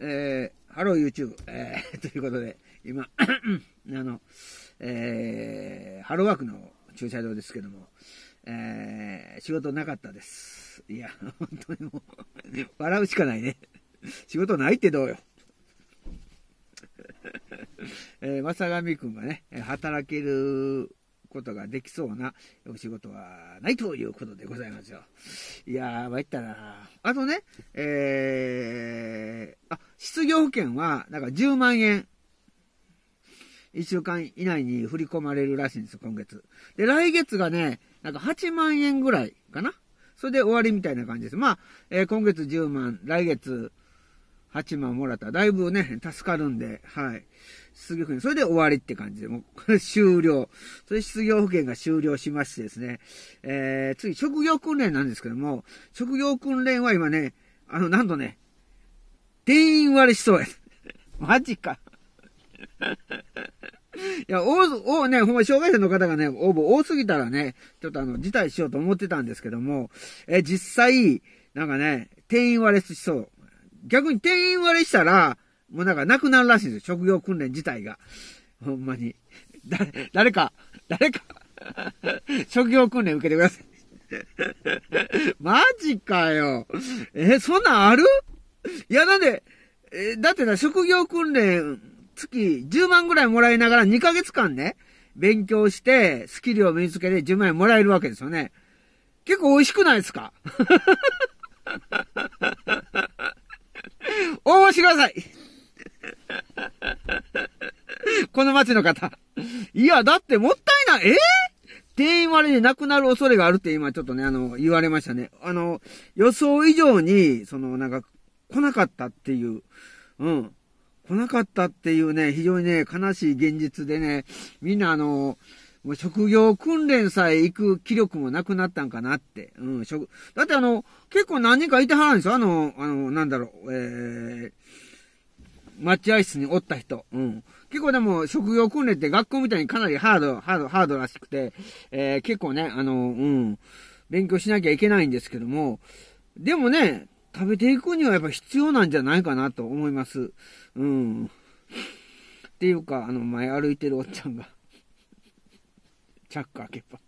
えー、ハロー YouTube、えー、ということで、今、あの、えー、ハローワークの駐車場ですけども、えー、仕事なかったです。いや、本当にもう、笑うしかないね。仕事ないってどうよ。えー、まさがみくんがね、働けることができそうなお仕事はないということでございますよ。いやー、参ったなあとね、えー、あ、失業保険は、なんか10万円。1週間以内に振り込まれるらしいんですよ、今月。で、来月がね、なんか8万円ぐらいかな。それで終わりみたいな感じです。まあ、えー、今月10万、来月8万もらっただいぶね、助かるんで、はい。失業保険、それで終わりって感じで、もう、こ れ終了。それ失業保険が終了しましてですね、えー、次、職業訓練なんですけども、職業訓練は今ね、あの、なんとね、定員割れしそうや。マジか。いや、お、お、ね、ほんま、障害者の方がね、応募多すぎたらね、ちょっとあの、辞退しようと思ってたんですけども、え、実際、なんかね、定員割れしそう。逆に定員割れしたら、もうなんかなくなるらしいんですよ。職業訓練自体が。ほんまに。誰、誰か、誰か 職業訓練受けてください マジかよ。え、そんなんあるいや、なんで、え、だってな、職業訓練、月10万ぐらいもらいながら2ヶ月間ね、勉強して、スキルを身につけて10万円もらえるわけですよね。結構美味しくないですか 応募してくださいこの街の方。いや、だってもったいない。えー、定員割れでなくなる恐れがあるって今ちょっとね、あの、言われましたね。あの、予想以上に、その、なんか、来なかったっていう。うん。来なかったっていうね、非常にね、悲しい現実でね、みんなあの、もう職業訓練さえ行く気力もなくなったんかなって。うん、職、だってあの、結構何人かいてはるんですよ。あの、あの、なんだろう、えー、待合室におった人。うん。結構でも、職業訓練って学校みたいにかなりハード、ハード、ハードらしくて、えー、結構ね、あの、うん、勉強しなきゃいけないんですけども、でもね、食べていくにはやっぱ必要なんじゃないかなと思います。うん。っていうか、あの、前歩いてるおっちゃんが。チャック開けっぱ。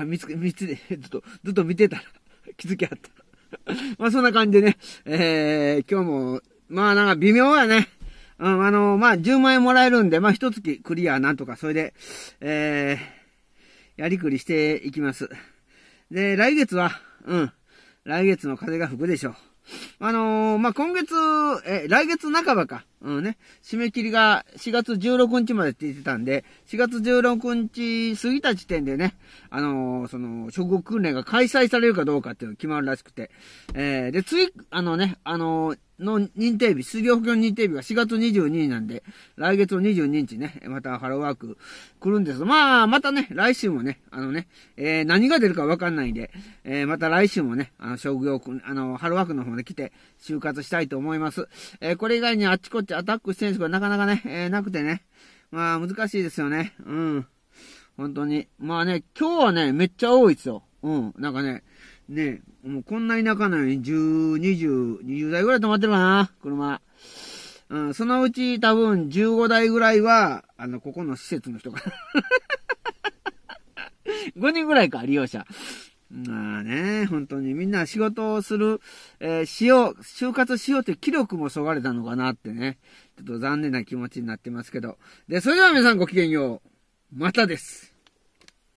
あ、見つけ、見つけ、ずっと、ずっと見てたら 気づきあった まあそんな感じでね、えー、今日も、まあなんか微妙やね。うん、あのー、まあ10万円もらえるんで、まあ一月クリアなんとか、それで、えー、やりくりしていきます。で、来月は、うん、来月の風が吹くでしょう。あのー、まあ、今月、え、来月半ばか。うんね。締め切りが4月16日までって言ってたんで、4月16日過ぎた時点でね、あのー、その、諸国訓練が開催されるかどうかっていうのが決まるらしくて。えー、で、つい、あのね、あのー、の認定日、失業保険認定日が4月22日なんで、来月の22日ね、またハローワーク来るんですまあ、またね、来週もね、あのね、えー、何が出るかわかんないんで、えー、また来週もね、あの、職業、あの、ハローワークの方で来て、え、就活したいと思います。えー、これ以外にあっちこっちアタックしてるんですけど、なかなかね、えー、なくてね。まあ、難しいですよね。うん。本当に。まあね、今日はね、めっちゃ多いですよ。うん。なんかね、ね、もうこんな田舎なのに10、20、20台ぐらい止まってるかな、車。うん、そのうち多分15台ぐらいは、あの、ここの施設の人が。5 人ぐらいか、利用者。まあね、本当にみんな仕事をする、えー、しよう、就活しようという気力もそがれたのかなってね、ちょっと残念な気持ちになってますけど。で、それでは皆さんごきげんよう。またです。